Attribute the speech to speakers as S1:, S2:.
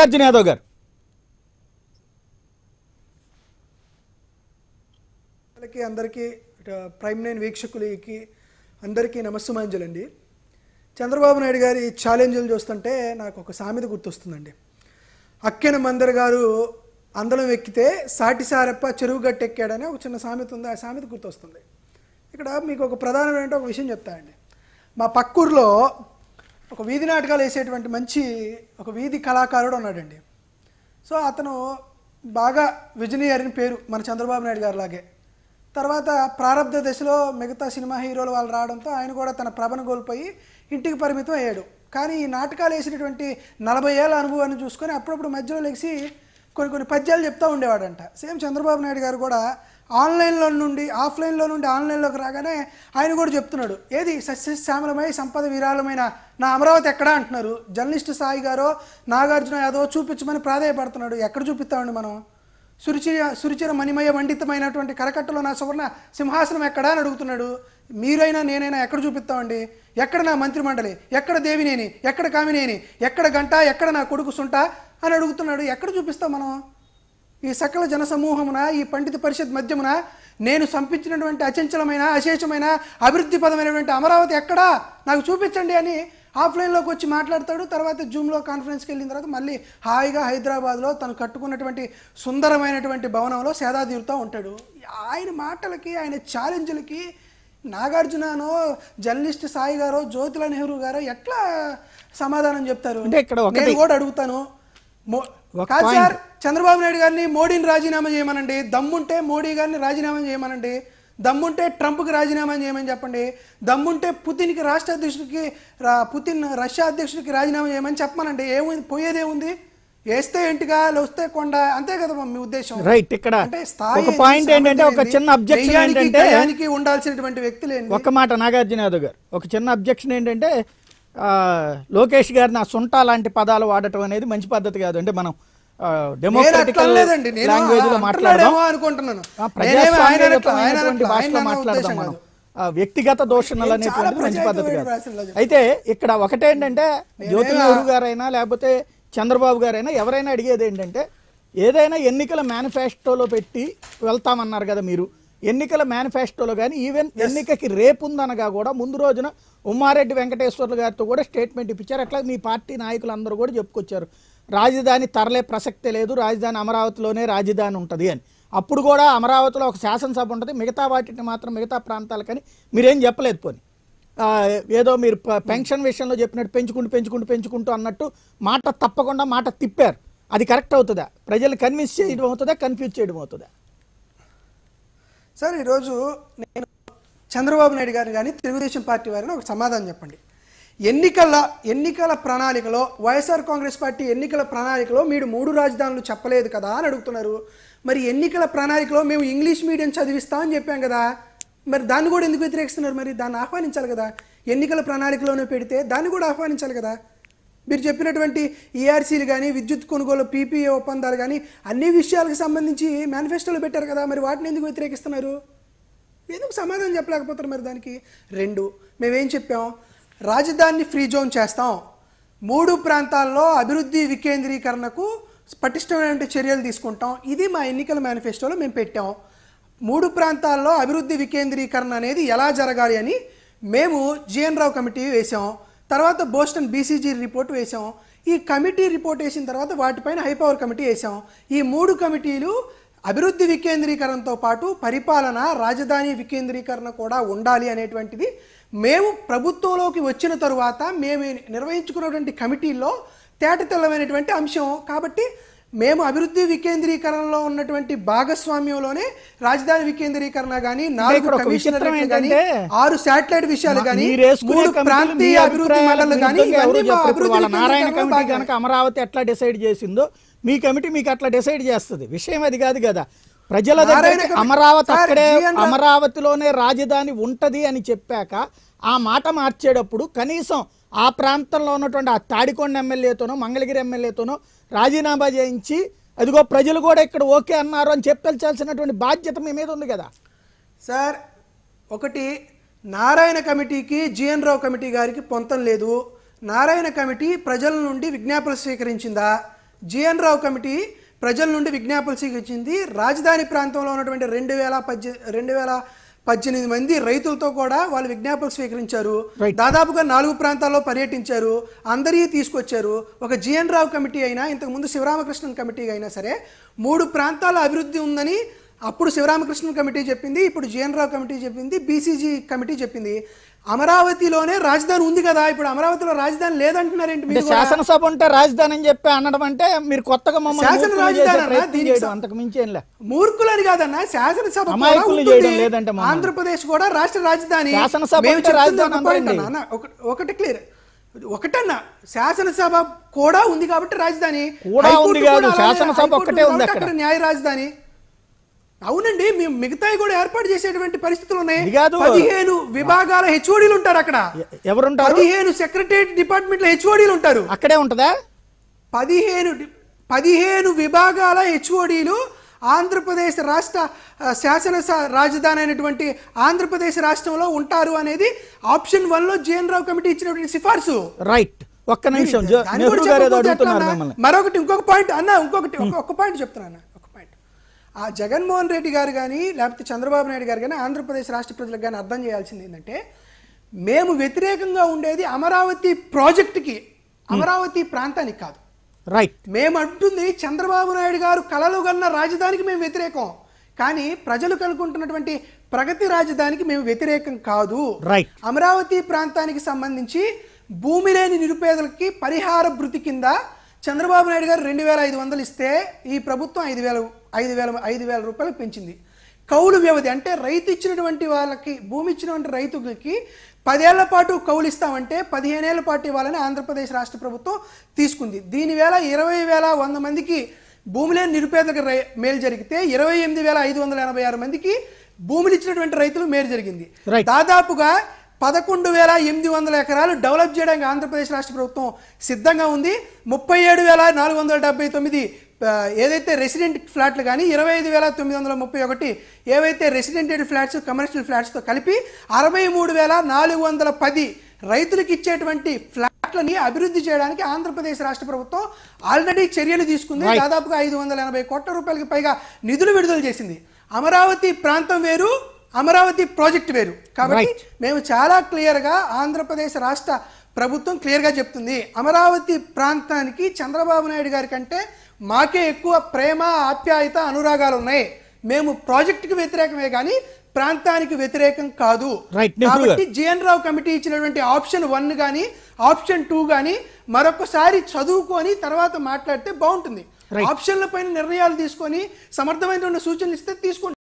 S1: మల్లికార్జున యాదవ్ గారు
S2: అందరికీ అందరికీ ప్రైమ్ నైన్ వీక్షకులకి అందరికీ నమస్సుమాంజలండి చంద్రబాబు నాయుడు గారి ఛాలెంజ్లు చూస్తుంటే నాకు ఒక సామెత గుర్తొస్తుందండి అక్కెన మందర్ గారు అందలం ఎక్కితే సాటిసారప్ప చెరువు చెరువు గట్టెక్కాడని ఒక చిన్న సామెత ఉంది ఆ సామెత గుర్తొస్తుంది ఇక్కడ మీకు ఒక ప్రధానమైన ఒక విషయం చెప్తానండి మా పక్కూర్లో ఒక వీధి నాటకాలు వేసేటువంటి మంచి ఒక వీధి కళాకారుడు ఉన్నాడండి సో అతను బాగా విజనీయర్ అని పేరు మన చంద్రబాబు నాయుడు గారు లాగే తర్వాత ప్రారంభ దశలో మిగతా సినిమా హీరోలు వాళ్ళు రావడంతో ఆయన కూడా తన ప్రభను కోల్పోయి ఇంటికి పరిమితం అయ్యాడు కానీ ఈ నాటకాలు వేసినటువంటి నలభై ఏళ్ళ అనుభవాన్ని చూసుకొని అప్పుడప్పుడు మధ్యలో లెగిసి కొన్ని కొన్ని పద్యాలు చెప్తూ ఉండేవాడంట సేమ్ చంద్రబాబు నాయుడు గారు కూడా ఆన్లైన్లో నుండి ఆఫ్లైన్లో నుండి ఆన్లైన్లోకి రాగానే ఆయన కూడా చెప్తున్నాడు ఏది సస్యశ్యామలమై సంపద విరాళమైన నా అమరావతి ఎక్కడా అంటున్నారు జర్నలిస్ట్ సాయి గారో నాగార్జున యాదవ్ చూపించమని ప్రాధాయపడుతున్నాడు ఎక్కడ చూపిస్తామండి మనం సురుచిర సురుచిర మణిమయ వండితమైనటువంటి కరకట్టలో నా సువర్ణ సింహాసనం ఎక్కడా అని అడుగుతున్నాడు మీరైనా నేనైనా ఎక్కడ చూపిస్తామండి ఎక్కడ నా మంత్రిమండలి ఎక్కడ దేవినేని ఎక్కడ కామినేని ఎక్కడ గంట ఎక్కడ నా కొడుకు సుంట అని అడుగుతున్నాడు ఎక్కడ చూపిస్తాం మనం ఈ సకల జనసమూహమున ఈ పండిత పరిషత్ మధ్యమున నేను సంపించినటువంటి అచంచలమైన అశేషమైన అభివృద్ధిపదమైనటువంటి అమరావతి ఎక్కడా నాకు చూపించండి అని ఆఫ్లైన్లోకి వచ్చి మాట్లాడతాడు తర్వాత జూమ్లో కాన్ఫరెన్స్కి వెళ్ళిన తర్వాత మళ్ళీ హాయిగా హైదరాబాద్లో తను కట్టుకున్నటువంటి సుందరమైనటువంటి భవనంలో తీరుతూ ఉంటాడు ఆయన మాటలకి ఆయన ఛాలెంజ్లకి నాగార్జుననో జర్నలిస్ట్ సాయి గారో జ్యోతిల నెహ్రూ గారో ఎట్లా సమాధానం చెప్తారు అంటే ఇక్కడ కూడా అడుగుతాను కాదు సార్ చంద్రబాబు నాయుడు గారిని మోడీని రాజీనామా చేయమనండి దమ్ముంటే మోడీ గారిని రాజీనామా చేయమనండి దమ్ముంటే ట్రంప్కి రాజీనామా చేయమని చెప్పండి దమ్ముంటే పుతిన్కి రాష్ట్ర అధ్యక్షుడికి పుతిన్ రష్యా అధ్యక్షుడికి రాజీనామా చేయమని చెప్పమనండి ఏముంది పోయేదేముంది వేస్తే ఎంటిగా వస్తే కొండ అంతే కదా మీ ఉద్దేశం రైట్ ఇక్కడ ఒక పాయింట్ ఏంటంటే ఒక చిన్న అబ్జెక్షన్ ఏంటంటే ఉండాల్సినటువంటి వ్యక్తులు
S1: ఒక మాట నాగార్జున యాదవ్ గారు ఒక చిన్న అబ్జెక్షన్ ఏంటంటే లోకేష్ గారిని ఆ సుంట లాంటి పదాలు వాడటం అనేది మంచి పద్ధతి కాదు అంటే మనం వ్యక్తిగత దోషణలు అనేటువంటిది మంచి పద్ధతి కాదు అయితే ఇక్కడ ఒకటేంటంటే జ్యోతి నెహ్రూ గారైనా లేకపోతే చంద్రబాబు గారైనా ఎవరైనా అడిగేది ఏంటంటే ఏదైనా ఎన్నికల మేనిఫెస్టోలో పెట్టి వెళ్తామన్నారు కదా మీరు ఎన్నికల మేనిఫెస్టోలో కానీ ఈవెన్ ఎన్నికకి రేపు ఉందనగా కూడా ముందు రోజున ఉమ్మారెడ్డి వెంకటేశ్వర్లు గారితో కూడా స్టేట్మెంట్ ఇప్పించారు అట్లా మీ పార్టీ నాయకులు అందరూ కూడా చెప్పుకొచ్చారు రాజధాని తరలే ప్రసక్తే లేదు రాజధాని అమరావతిలోనే రాజధాని ఉంటుంది అని అప్పుడు కూడా అమరావతిలో ఒక శాసనసభ ఉంటుంది మిగతా వాటిని మాత్రం మిగతా కానీ మీరేం చెప్పలేదు పోని ఏదో మీరు పెన్షన్ విషయంలో చెప్పినట్టు పెంచుకుంటూ పెంచుకుంటూ పెంచుకుంటూ అన్నట్టు మాట తప్పకుండా మాట తిప్పారు అది కరెక్ట్ అవుతుందా ప్రజలు కన్విన్స్ చేయడం అవుతుందా కన్ఫ్యూజ్ చేయడం అవుతుందా
S2: సార్ ఈరోజు నేను చంద్రబాబు నాయుడు గారిని కానీ తెలుగుదేశం పార్టీ వారిని ఒక సమాధానం చెప్పండి ఎన్నికల ఎన్నికల ప్రణాళికలో వైఎస్ఆర్ కాంగ్రెస్ పార్టీ ఎన్నికల ప్రణాళికలో మీరు మూడు రాజధానులు చెప్పలేదు కదా అని అడుగుతున్నారు మరి ఎన్నికల ప్రణాళికలో మేము ఇంగ్లీష్ మీడియం చదివిస్తామని చెప్పాం కదా మరి దాన్ని కూడా ఎందుకు వ్యతిరేకిస్తున్నారు మరి దాన్ని ఆహ్వానించాలి కదా ఎన్నికల ప్రణాళికలోనే పెడితే దాన్ని కూడా ఆహ్వానించాలి కదా మీరు చెప్పినటువంటి ఈఆర్సీలు e కానీ విద్యుత్ కొనుగోలు పీపీఏ ఒప్పందాలు కానీ అన్ని విషయాలకు సంబంధించి మేనిఫెస్టోలు పెట్టారు కదా మరి వాటిని ఎందుకు వ్యతిరేకిస్తున్నారు ఎందుకు సమాధానం చెప్పలేకపోతారు మరి దానికి రెండు మేమేం చెప్పాం రాజధానిని ఫ్రీ జోన్ చేస్తాం మూడు ప్రాంతాల్లో అభివృద్ధి వికేంద్రీకరణకు పటిష్టమైనటువంటి చర్యలు తీసుకుంటాం ఇది మా ఎన్నికల మేనిఫెస్టోలో మేము పెట్టాం మూడు ప్రాంతాల్లో అభివృద్ధి వికేంద్రీకరణ అనేది ఎలా జరగాలి అని మేము జిఎన్ రావు కమిటీ వేసాం తర్వాత బోస్టన్ బీసీజీ రిపోర్ట్ వేసాం ఈ కమిటీ రిపోర్ట్ వేసిన తర్వాత వాటిపైన హైపవర్ కమిటీ వేసాం ఈ మూడు కమిటీలు అభివృద్ధి వికేంద్రీకరణతో పాటు పరిపాలన రాజధాని వికేంద్రీకరణ కూడా ఉండాలి అనేటువంటిది మేము ప్రభుత్వంలోకి వచ్చిన తరువాత మేము నిర్వహించుకున్నటువంటి కమిటీల్లో తేట తెల్లమైనటువంటి అంశం కాబట్టి మేము అభివృద్ధి వికేంద్రీకరణలో ఉన్నటువంటి భాగస్వామ్యంలోనే రాజధాని వికేంద్రీకరణ కానీ నాలుగు కమిషనర్లు కానీ ఆరు శాటిలైట్ విషయాలు కానీ మూడు ప్రాంతీయ అభివృద్ధి మండలు కానీ నారాయణ కమిటీ
S1: కనుక అమరావతి ఎట్లా డిసైడ్ చేసిందో మీ కమిటీ మీకు అట్లా డిసైడ్ చేస్తుంది విషయం అది కాదు కదా ప్రజల దగ్గర అమరావతి అక్కడే అమరావతిలోనే రాజధాని ఉంటది అని చెప్పాక ఆ మాట మార్చేటప్పుడు కనీసం ఆ ప్రాంతంలో ఉన్నటువంటి ఆ తాడికొండ ఎమ్మెల్యేతోనో మంగళగిరి ఎమ్మెల్యేతోనో రాజీనామా చేయించి అదిగో ప్రజలు కూడా ఇక్కడ ఓకే అన్నారు అని చెప్పాల్సినటువంటి బాధ్యత మీ మీద ఉంది
S2: కదా సార్ ఒకటి నారాయణ కమిటీకి జిఎన్ రావు కమిటీ గారికి పొంతం లేదు నారాయణ కమిటీ ప్రజల నుండి విజ్ఞాపనలు స్వీకరించిందా జిఎన్ రావు కమిటీ ప్రజల నుండి విజ్ఞాపనలు స్వీకరించింది రాజధాని ప్రాంతంలో ఉన్నటువంటి రెండు వేల పద్దె రెండు వేల పద్దెనిమిది మంది రైతులతో కూడా వాళ్ళు విజ్ఞాపనలు స్వీకరించారు దాదాపుగా నాలుగు ప్రాంతాల్లో పర్యటించారు అందరికీ తీసుకొచ్చారు ఒక జిఎన్ రావు కమిటీ అయినా ఇంతకుముందు శివరామకృష్ణన్ కమిటీ అయినా సరే మూడు ప్రాంతాల అభివృద్ధి ఉందని అప్పుడు శివరామకృష్ణ కమిటీ చెప్పింది ఇప్పుడు రావు కమిటీ చెప్పింది బీసీజీ కమిటీ చెప్పింది అమరావతిలోనే రాజధాని ఉంది కదా ఇప్పుడు అమరావతిలో రాజధాని లేదంటున్నారేంటి మీరు శాసనసభ ఉంటే రాజధాని అని చెప్పి అనడం అంటే మీరు
S1: కొత్తగా శాసన రాజధాని అంతకు
S2: మూర్ఖులని కాదన్న శాసనసభ లేదంటే ఆంధ్రప్రదేశ్ కూడా రాష్ట్ర రాజధాని శాసనసభ ఒకటి క్లియర్ ఒకటన్నా శాసనసభ కూడా ఉంది కాబట్టి రాజధాని కూడా ఉంది కాదు శాసనసభ ఒకటే ఉంది అక్కడ న్యాయ రాజధాని అవునండి మేము మిగతా కూడా ఏర్పాటు చేసేటువంటి పరిస్థితులు ఉన్నాయి పదిహేను విభాగాల హెచ్ఓడీలు ఉంటారు అక్కడ ఎవరు పదిహేను సెక్రటరియట్ డిపార్ట్మెంట్ హెచ్ఓడీలు ఉంటారు అక్కడే ఉంటుందా పదిహేను పదిహేను విభాగాల హెచ్ఓడీలు ఆంధ్రప్రదేశ్ రాష్ట్ర శాసన రాజధాని అయినటువంటి ఆంధ్రప్రదేశ్ రాష్ట్రంలో ఉంటారు అనేది ఆప్షన్ వన్ లో జీఎన్ రావు కమిటీ ఇచ్చినటువంటి సిఫార్సు రైట్ ఒక్క నిమిషం మరొకటి ఇంకొక పాయింట్ అన్న ఇంకొకటి ఒక్క పాయింట్ చెప్తున్నా ఆ జగన్మోహన్ రెడ్డి గారు కానీ లేకపోతే చంద్రబాబు నాయుడు గారు కానీ ఆంధ్రప్రదేశ్ రాష్ట్ర ప్రజలకు కానీ అర్థం చేయాల్సింది ఏంటంటే మేము వ్యతిరేకంగా ఉండేది అమరావతి ప్రాజెక్టుకి అమరావతి ప్రాంతానికి కాదు రైట్ మేము అంటుంది చంద్రబాబు నాయుడు గారు కలలు కన్న రాజధానికి మేము వ్యతిరేకం కానీ ప్రజలు కనుకుంటున్నటువంటి ప్రగతి రాజధానికి మేము వ్యతిరేకం కాదు రైట్ అమరావతి ప్రాంతానికి సంబంధించి భూమి లేని నిరుపేదలకి పరిహార భృతి కింద చంద్రబాబు నాయుడు గారు రెండు వేల ఐదు వందలు ఇస్తే ఈ ప్రభుత్వం ఐదు వేల ఐదు వేల ఐదు వేల రూపాయలు పెంచింది కౌలు వ్యవధి అంటే రైతు ఇచ్చినటువంటి వాళ్ళకి భూమి ఇచ్చినటువంటి రైతులకి పదేళ్ల పాటు కౌలు ఇస్తామంటే పదిహేనేళ్ల పాటు ఇవ్వాలని ఆంధ్రప్రదేశ్ రాష్ట్ర ప్రభుత్వం తీసుకుంది దీనివేళ ఇరవై వేల వంద మందికి భూమి లేని నిరుపేదలకు మేలు జరిగితే ఇరవై ఎనిమిది వేల ఐదు వందల ఎనభై ఆరు మందికి భూములు ఇచ్చినటువంటి రైతులు మేలు జరిగింది దాదాపుగా పదకొండు వేల ఎనిమిది వందల ఎకరాలు డెవలప్ చేయడానికి ఆంధ్రప్రదేశ్ రాష్ట్ర ప్రభుత్వం సిద్ధంగా ఉంది ముప్పై ఏడు వేల నాలుగు వందల డెబ్బై తొమ్మిది ఏదైతే రెసిడెంట్ ఫ్లాట్లు కానీ ఇరవై ఐదు వేల తొమ్మిది వందల ముప్పై ఒకటి ఏవైతే రెసిడెంటెడ్ ఫ్లాట్స్ కమర్షియల్ ఫ్లాట్స్తో కలిపి అరవై మూడు వేల నాలుగు వందల పది రైతులకు ఇచ్చేటువంటి ఫ్లాట్లని అభివృద్ధి చేయడానికి ఆంధ్రప్రదేశ్ రాష్ట్ర ప్రభుత్వం ఆల్రెడీ చర్యలు తీసుకుంది దాదాపుగా ఐదు వందల ఎనభై కోట్ల రూపాయలకి పైగా నిధులు విడుదల చేసింది అమరావతి ప్రాంతం వేరు అమరావతి ప్రాజెక్ట్ వేరు కాబట్టి మేము చాలా క్లియర్గా ఆంధ్రప్రదేశ్ రాష్ట్ర ప్రభుత్వం క్లియర్గా చెప్తుంది అమరావతి ప్రాంతానికి చంద్రబాబు నాయుడు గారి కంటే మాకే ఎక్కువ ప్రేమ ఆప్యాయత అనురాగాలు ఉన్నాయి మేము ప్రాజెక్టుకి వ్యతిరేకమే కానీ ప్రాంతానికి వ్యతిరేకం కాదు కాబట్టి జీఎన్ రావు కమిటీ ఇచ్చినటువంటి ఆప్షన్ వన్ కానీ ఆప్షన్ టూ కానీ మరొకసారి చదువుకొని తర్వాత మాట్లాడితే బాగుంటుంది ఆప్షన్ల పైన నిర్ణయాలు తీసుకొని సమర్థమైనటువంటి సూచనలు ఇస్తే తీసుకోండి